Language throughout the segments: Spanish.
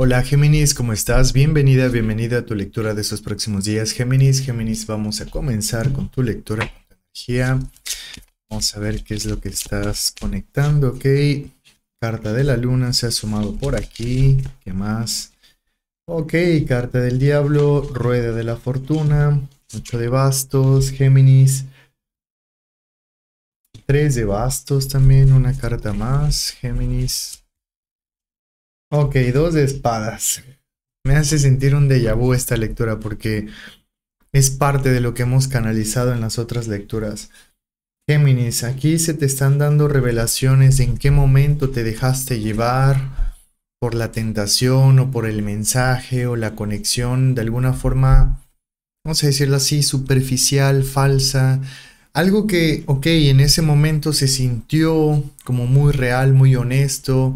Hola Géminis, ¿cómo estás? Bienvenida, bienvenida a tu lectura de estos próximos días. Géminis, Géminis, vamos a comenzar con tu lectura, de energía. Vamos a ver qué es lo que estás conectando, ok. Carta de la luna se ha sumado por aquí. ¿Qué más? Ok, carta del diablo, rueda de la fortuna, 8 de bastos, Géminis. 3 de bastos también, una carta más, Géminis. Ok, dos de espadas. Me hace sentir un déjà vu esta lectura porque es parte de lo que hemos canalizado en las otras lecturas. Géminis, aquí se te están dando revelaciones de en qué momento te dejaste llevar por la tentación o por el mensaje o la conexión de alguna forma, vamos a decirlo así, superficial, falsa. Algo que, ok, en ese momento se sintió como muy real, muy honesto,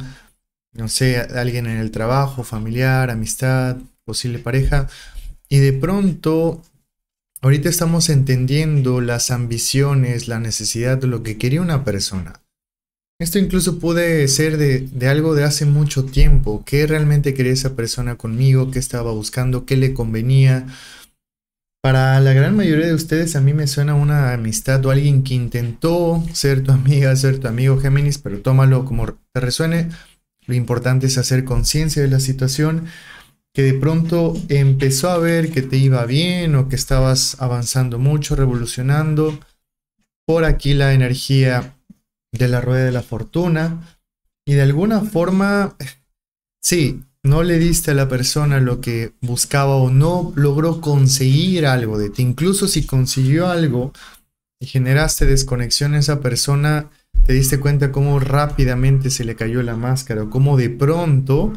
no sé, alguien en el trabajo, familiar, amistad, posible pareja, y de pronto ahorita estamos entendiendo las ambiciones, la necesidad de lo que quería una persona. Esto incluso puede ser de, de, algo de hace mucho tiempo, qué realmente quería esa persona conmigo, qué estaba buscando, qué le convenía. Para la gran mayoría de ustedes a mí me suena una amistad o alguien que intentó ser tu amiga, ser tu amigo Géminis, pero tómalo como te resuene lo importante es hacer conciencia de la situación que de pronto empezó a ver que te iba bien o que estabas avanzando mucho, revolucionando. Por aquí la energía de la rueda de la fortuna. Y de alguna forma, sí, no le diste a la persona lo que buscaba o no logró conseguir algo de ti. Incluso si consiguió algo y generaste desconexión esa persona, te diste cuenta cómo rápidamente se le cayó la máscara, cómo de pronto,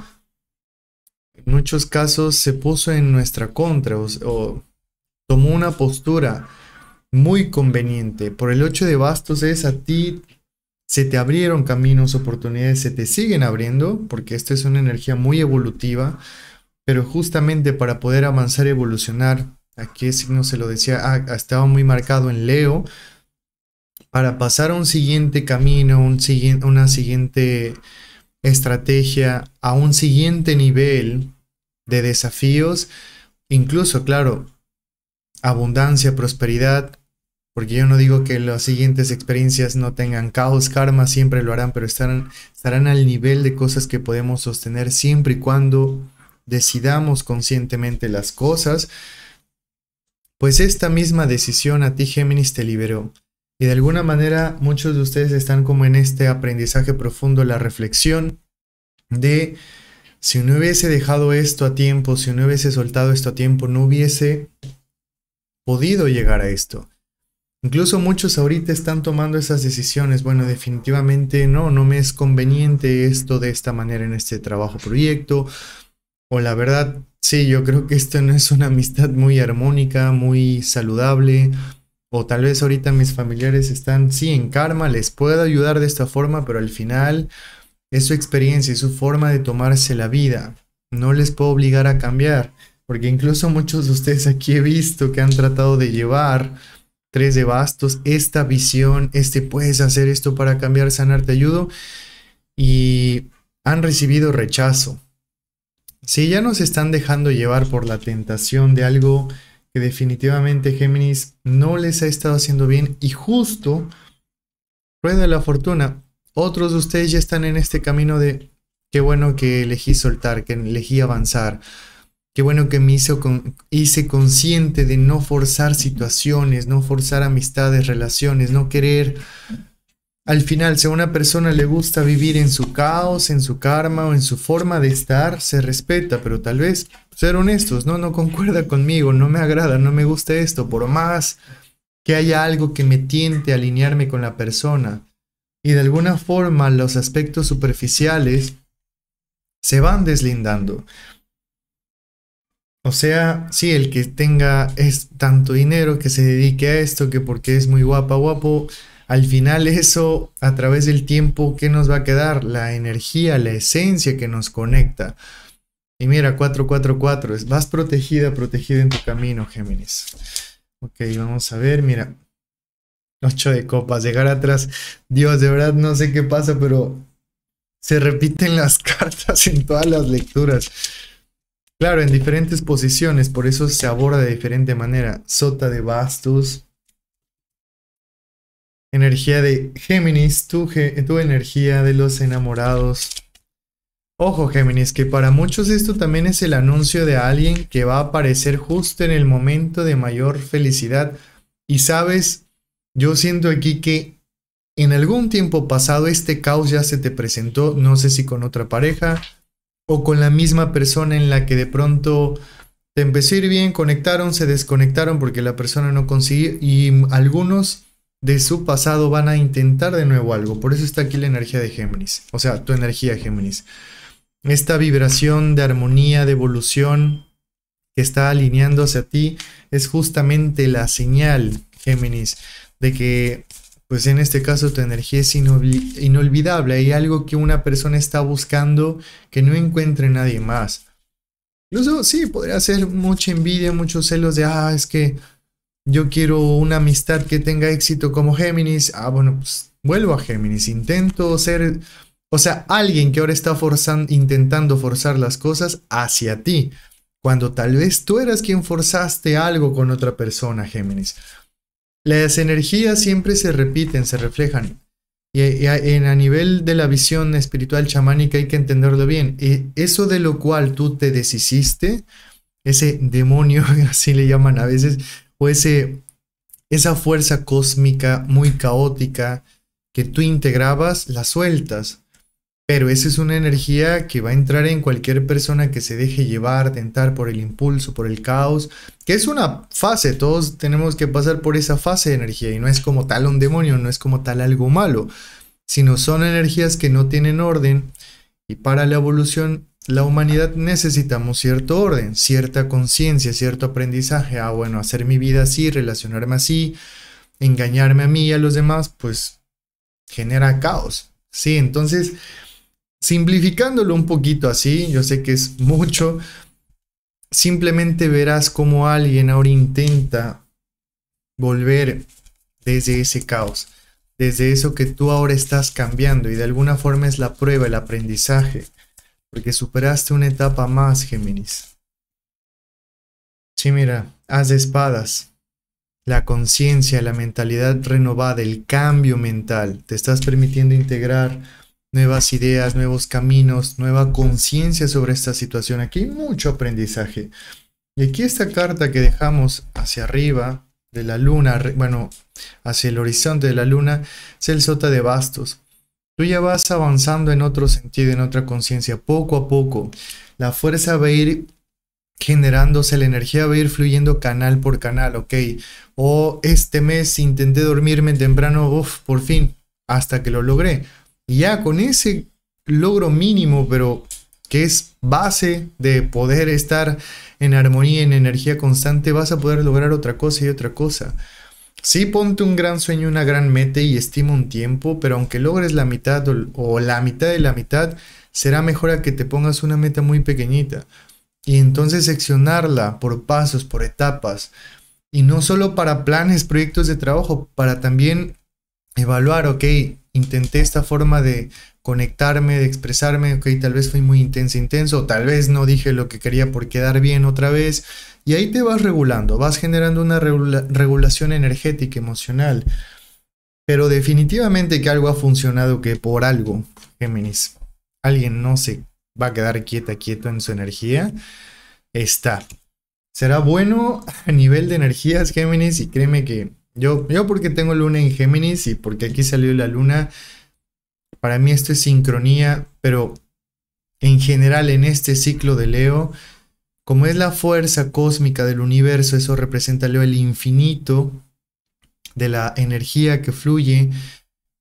en muchos casos, se puso en nuestra contra o, tomó una postura muy conveniente. Por el 8 de bastos es a ti, se te abrieron caminos, oportunidades, se te siguen abriendo, porque esta es una energía muy evolutiva, pero justamente para poder avanzar, evolucionar, Aquí el signo se lo decía? Ah, estaba muy marcado en Leo, para pasar a un siguiente camino, un una siguiente estrategia, a un siguiente nivel de desafíos, incluso, claro, abundancia, prosperidad, porque yo no digo que las siguientes experiencias no tengan caos, karma, siempre lo harán, pero estarán, estarán al nivel de cosas que podemos sostener siempre y cuando decidamos conscientemente las cosas, pues esta misma decisión a ti, Géminis, te liberó. Y de alguna manera muchos de ustedes están como en este aprendizaje profundo, la reflexión de si no hubiese dejado esto a tiempo, si no hubiese soltado esto a tiempo, no hubiese podido llegar a esto. Incluso muchos ahorita están tomando esas decisiones. Bueno, definitivamente no, no me es conveniente esto de esta manera en este trabajo proyecto. O la verdad, sí, yo creo que esto no es una amistad muy armónica, muy saludable. O tal vez ahorita mis familiares están, sí, en karma, les puedo ayudar de esta forma, pero al final es su experiencia, es su forma de tomarse la vida. No les puedo obligar a cambiar, porque incluso muchos de ustedes aquí he visto que han tratado de llevar tres de bastos, esta visión, este puedes hacer esto para cambiar, sanarte, ayudo, y han recibido rechazo. Si ya nos están dejando llevar por la tentación de algo que definitivamente Géminis no les ha estado haciendo bien y justo, rueda de la fortuna, otros de ustedes ya están en este camino de qué bueno que elegí soltar, que elegí avanzar, qué bueno que me hice consciente de no forzar situaciones, no forzar amistades, relaciones, no querer al final, si a una persona le gusta vivir en su caos, en su karma o en su forma de estar, se respeta, pero tal vez ser honestos, no, no concuerda conmigo, no me agrada, no me gusta esto, por más que haya algo que me tiente a alinearme con la persona. Y de alguna forma los aspectos superficiales se van deslindando. O sea, si el que tenga es tanto dinero que se dedique a esto, que porque es muy guapa, guapo al final eso, a través del tiempo, ¿qué nos va a quedar? La energía, la esencia que nos conecta. Y mira, 444, es, vas protegida, protegida en tu camino, Géminis. Ok, vamos a ver, mira. 8 de copas, llegar atrás. Dios, de verdad no sé qué pasa, pero se repiten las cartas en todas las lecturas. Claro, en diferentes posiciones, por eso se aborda de diferente manera. Sota de bastos, Energía de Géminis, tu, energía de los enamorados. Ojo Géminis, que para muchos esto también es el anuncio de alguien que va a aparecer justo en el momento de mayor felicidad. Y sabes, yo siento aquí que en algún tiempo pasado este caos ya se te presentó, no sé si con otra pareja o con la misma persona en la que de pronto te empezó a ir bien, conectaron, se desconectaron porque la persona no consiguió y algunos de su pasado van a intentar de nuevo algo. Por eso está aquí la energía de Géminis. O sea, tu energía Géminis. Esta vibración de armonía, de evolución que está alineándose a ti es justamente la señal, Géminis, de que, pues en este caso, tu energía es inolvidable. Hay algo que una persona está buscando que no encuentre nadie más. Incluso, sí, podría ser mucha envidia, muchos celos de, ah, es que yo quiero una amistad que tenga éxito como Géminis, ah, bueno, pues vuelvo a Géminis, intento ser, o sea, alguien que ahora está forzando, intentando forzar las cosas hacia ti, cuando tal vez tú eras quien forzaste algo con otra persona, Géminis. Las energías siempre se repiten, se reflejan. Y a nivel de la visión espiritual chamánica hay que entenderlo bien. E, eso de lo cual tú te deshiciste, ese demonio, así le llaman a veces, o esa fuerza cósmica muy caótica que tú integrabas, la sueltas. Pero esa es una energía que va a entrar en cualquier persona que se deje llevar, tentar por el impulso, por el caos, que es una fase, todos tenemos que pasar por esa fase de energía y no es como tal un demonio, no es como tal algo malo, sino son energías que no tienen orden y para la evolución la humanidad necesitamos cierto orden, cierta conciencia, cierto aprendizaje. Ah, bueno, hacer mi vida así, relacionarme así, engañarme a mí y a los demás, pues genera caos. Sí, entonces, simplificándolo un poquito así, yo sé que es mucho, simplemente verás cómo alguien ahora intenta volver desde ese caos, desde eso que tú ahora estás cambiando y de alguna forma es la prueba, el aprendizaje porque superaste una etapa más, Géminis. Sí, mira, haz de espadas. La conciencia, la mentalidad renovada, el cambio mental. Te estás permitiendo integrar nuevas ideas, nuevos caminos, nueva conciencia sobre esta situación. Aquí hay mucho aprendizaje. Y aquí esta carta que dejamos hacia arriba de la luna, bueno, hacia el horizonte de la luna, es el sota de bastos. Tú ya vas avanzando en otro sentido, en otra conciencia, poco a poco. La fuerza va a ir generándose, la energía va a ir fluyendo canal por canal, ¿ok? O este mes intenté dormirme temprano, uff, por fin, hasta que lo logré. ya con ese logro mínimo, pero que es base de poder estar en armonía, en energía constante, vas a poder lograr otra cosa y otra cosa. Sí, ponte un gran sueño, una gran meta y estima un tiempo, pero aunque logres la mitad o, la mitad de la mitad, será mejor a que te pongas una meta muy pequeñita y entonces seccionarla por pasos, por etapas, y no solo para planes, proyectos de trabajo, para también evaluar, ok, intenté esta forma de conectarme, de expresarme, ok, tal vez fui muy intenso, intenso, tal vez no dije lo que quería por quedar bien otra vez, y ahí te vas regulando, vas generando una regulación energética, emocional, pero definitivamente que algo ha funcionado que por algo, Géminis, alguien no se va a quedar quieta, quieto en su energía, está. Será bueno a nivel de energías, Géminis, y créeme que yo, yo porque tengo luna en Géminis y porque aquí salió la luna, para mí esto es sincronía, pero en general en este ciclo de Leo, como es la fuerza cósmica del universo, eso representa Leo el infinito de la energía que fluye.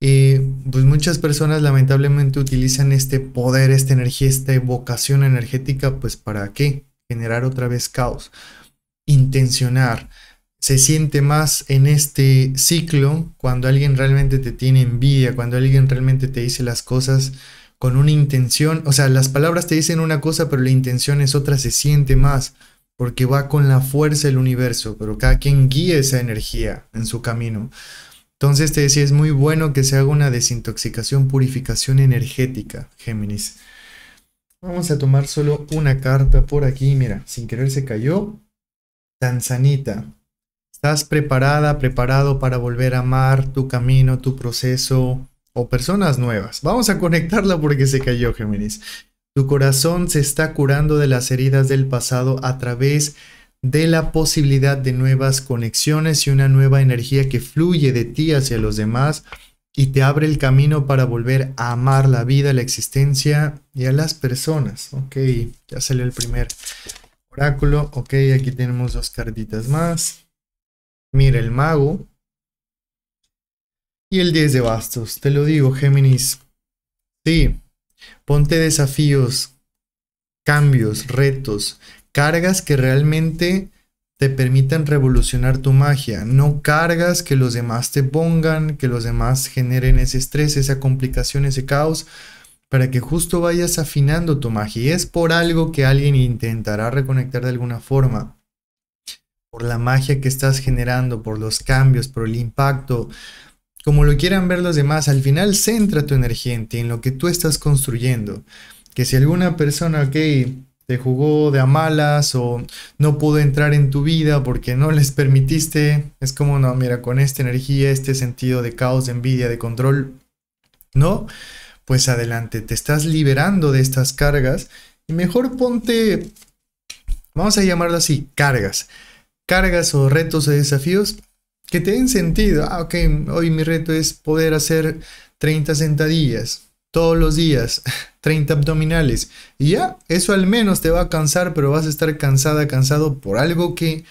Eh, pues muchas personas lamentablemente utilizan este poder, esta energía, esta evocación energética, pues para qué? Generar otra vez caos, intencionar, se siente más en este ciclo cuando alguien realmente te tiene envidia, cuando alguien realmente te dice las cosas con una intención, o sea, las palabras te dicen una cosa, pero la intención es otra, se siente más, porque va con la fuerza del universo, pero cada quien guía esa energía en su camino. Entonces te decía, es muy bueno que se haga una desintoxicación, purificación energética, Géminis. Vamos a tomar solo una carta por aquí, mira, sin querer se cayó. Tanzanita, ¿Estás preparada, preparado para volver a amar tu camino, tu proceso o personas nuevas? Vamos a conectarla porque se cayó Géminis. Tu corazón se está curando de las heridas del pasado a través de la posibilidad de nuevas conexiones y una nueva energía que fluye de ti hacia los demás y te abre el camino para volver a amar la vida, la existencia y a las personas. Ok, ya sale el primer oráculo. Ok, aquí tenemos dos cartitas más. Mira el mago. Y el 10 de bastos. Te lo digo, Géminis. Sí. Ponte desafíos, cambios, retos, cargas que realmente te permitan revolucionar tu magia. No cargas que los demás te pongan, que los demás generen ese estrés, esa complicación, ese caos, para que justo vayas afinando tu magia. Y es por algo que alguien intentará reconectar de alguna forma por la magia que estás generando, por los cambios, por el impacto, como lo quieran ver los demás, al final centra tu energía en ti, en lo que tú estás construyendo. Que si alguna persona, ok, te jugó de a malas o no pudo entrar en tu vida porque no les permitiste, es como, no, mira, con esta energía, este sentido de caos, de envidia, de control, no, pues adelante, te estás liberando de estas cargas y mejor ponte, vamos a llamarlo así, cargas cargas o retos o desafíos que te den sentido. Ah, ok, hoy mi reto es poder hacer 30 sentadillas todos los días, 30 abdominales. Y ya, eso al menos te va a cansar, pero vas a estar cansada, cansado por algo que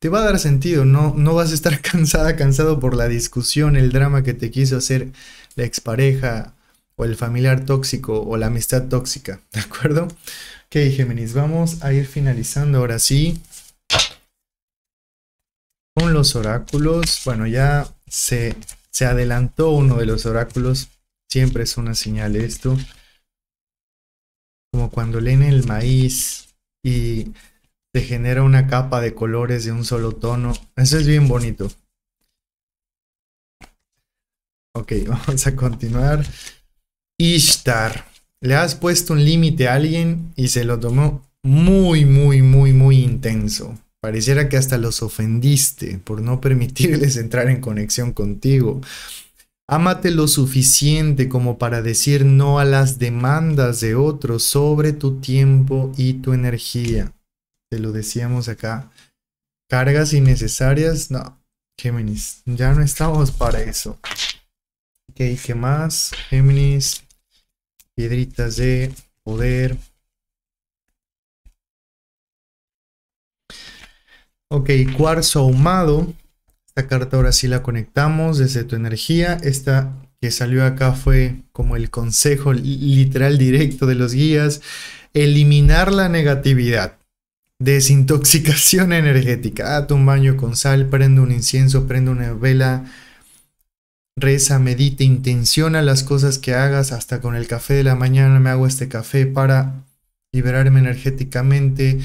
te va a dar sentido. No, no vas a estar cansada, cansado por la discusión, el drama que te quiso hacer la expareja o el familiar tóxico o la amistad tóxica. ¿De acuerdo? Ok, Géminis, vamos a ir finalizando ahora sí con los oráculos. Bueno, ya se, se adelantó uno de los oráculos. Siempre es una señal esto. Como cuando leen el maíz y se genera una capa de colores de un solo tono. Eso es bien bonito. Ok, vamos a continuar. Ishtar. Le has puesto un límite a alguien y se lo tomó muy, muy, muy, muy intenso. Pareciera que hasta los ofendiste por no permitirles entrar en conexión contigo. Ámate lo suficiente como para decir no a las demandas de otros sobre tu tiempo y tu energía. Te lo decíamos acá. Cargas innecesarias, no. Géminis, ya no estamos para eso. Ok, ¿qué más? Géminis, piedritas de poder. Ok, cuarzo ahumado. Esta carta ahora sí la conectamos desde tu energía. Esta que salió acá fue como el consejo literal directo de los guías. Eliminar la negatividad. Desintoxicación energética. Haz un baño con sal, prende un incienso, prende una vela. Reza, medita, intenciona las cosas que hagas. Hasta con el café de la mañana me hago este café para liberarme energéticamente.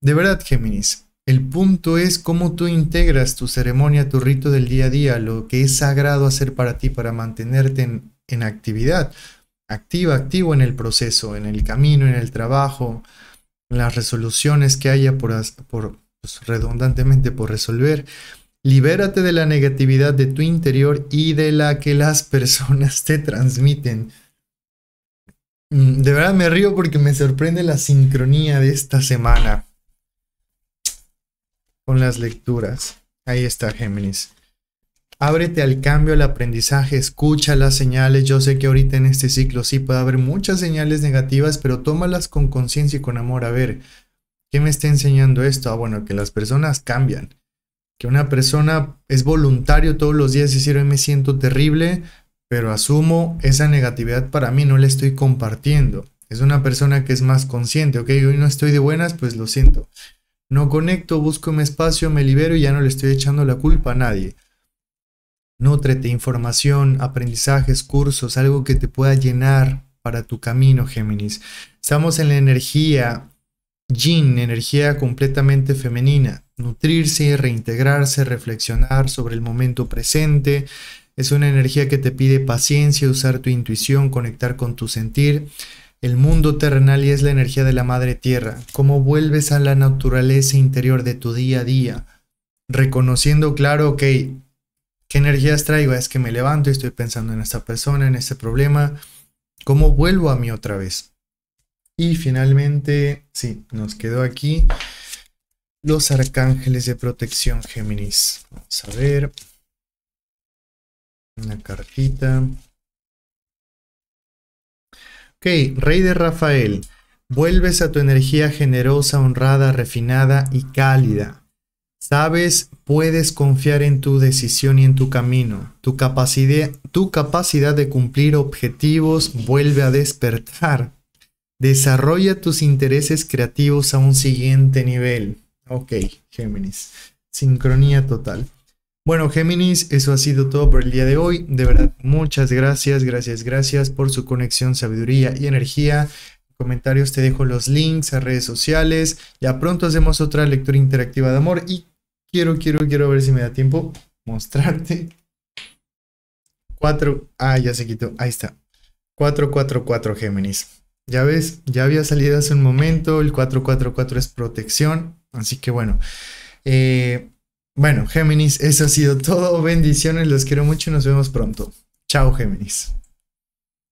De verdad, Géminis, el punto es cómo tú integras tu ceremonia, tu rito del día a día, lo que es sagrado hacer para ti, para mantenerte en, actividad, activa, activo en el proceso, en el camino, en el trabajo, las resoluciones que haya por, por pues, redundantemente por resolver. Libérate de la negatividad de tu interior y de la que las personas te transmiten. Mm, de verdad me río porque me sorprende la sincronía de esta semana con las lecturas. Ahí está, Géminis. Ábrete al cambio, al aprendizaje, escucha las señales. Yo sé que ahorita en este ciclo sí puede haber muchas señales negativas, pero tómalas con conciencia y con amor. A ver, ¿qué me está enseñando esto? Ah, bueno, que las personas cambian. Que una persona es voluntario todos los días decir, hoy me siento terrible, pero asumo esa negatividad para mí, no la estoy compartiendo. Es una persona que es más consciente, ok, hoy no estoy de buenas, pues lo siento. No conecto, busco un espacio, me libero y ya no le estoy echando la culpa a nadie. Nútrete información, aprendizajes, cursos, algo que te pueda llenar para tu camino, Géminis. Estamos en la energía yin, energía completamente femenina. Nutrirse, reintegrarse, reflexionar sobre el momento presente. Es una energía que te pide paciencia, usar tu intuición, conectar con tu sentir. El mundo terrenal y es la energía de la madre tierra, cómo vuelves a la naturaleza interior de tu día a día, reconociendo claro, ok, ¿qué energías traigo? Es que me levanto y estoy pensando en esta persona, en este problema, ¿cómo vuelvo a mí otra vez? Y finalmente, sí, nos quedó aquí los arcángeles de protección Géminis. Vamos a ver. Una cartita. Ok, Rey de Rafael, vuelves a tu energía generosa, honrada, refinada y cálida. Sabes, puedes confiar en tu decisión y en tu camino. Tu capacidad, tu capacidad de cumplir objetivos vuelve a despertar. Desarrolla tus intereses creativos a un siguiente nivel. Ok, Géminis. Sincronía total. Bueno, Géminis, eso ha sido todo por el día de hoy. De verdad, muchas gracias, gracias, gracias por su conexión, sabiduría y energía. comentarios te dejo los links a redes sociales. Ya pronto hacemos otra lectura interactiva de amor y quiero, quiero, quiero ver si me da tiempo mostrarte. 4, ah, ya se quitó, ahí está. 444 Géminis. Ya ves, ya había salido hace un momento, el 444 es protección, así que bueno. Eh, bueno, Géminis, eso ha sido todo. Bendiciones, los quiero mucho y nos vemos pronto. Chao, Géminis.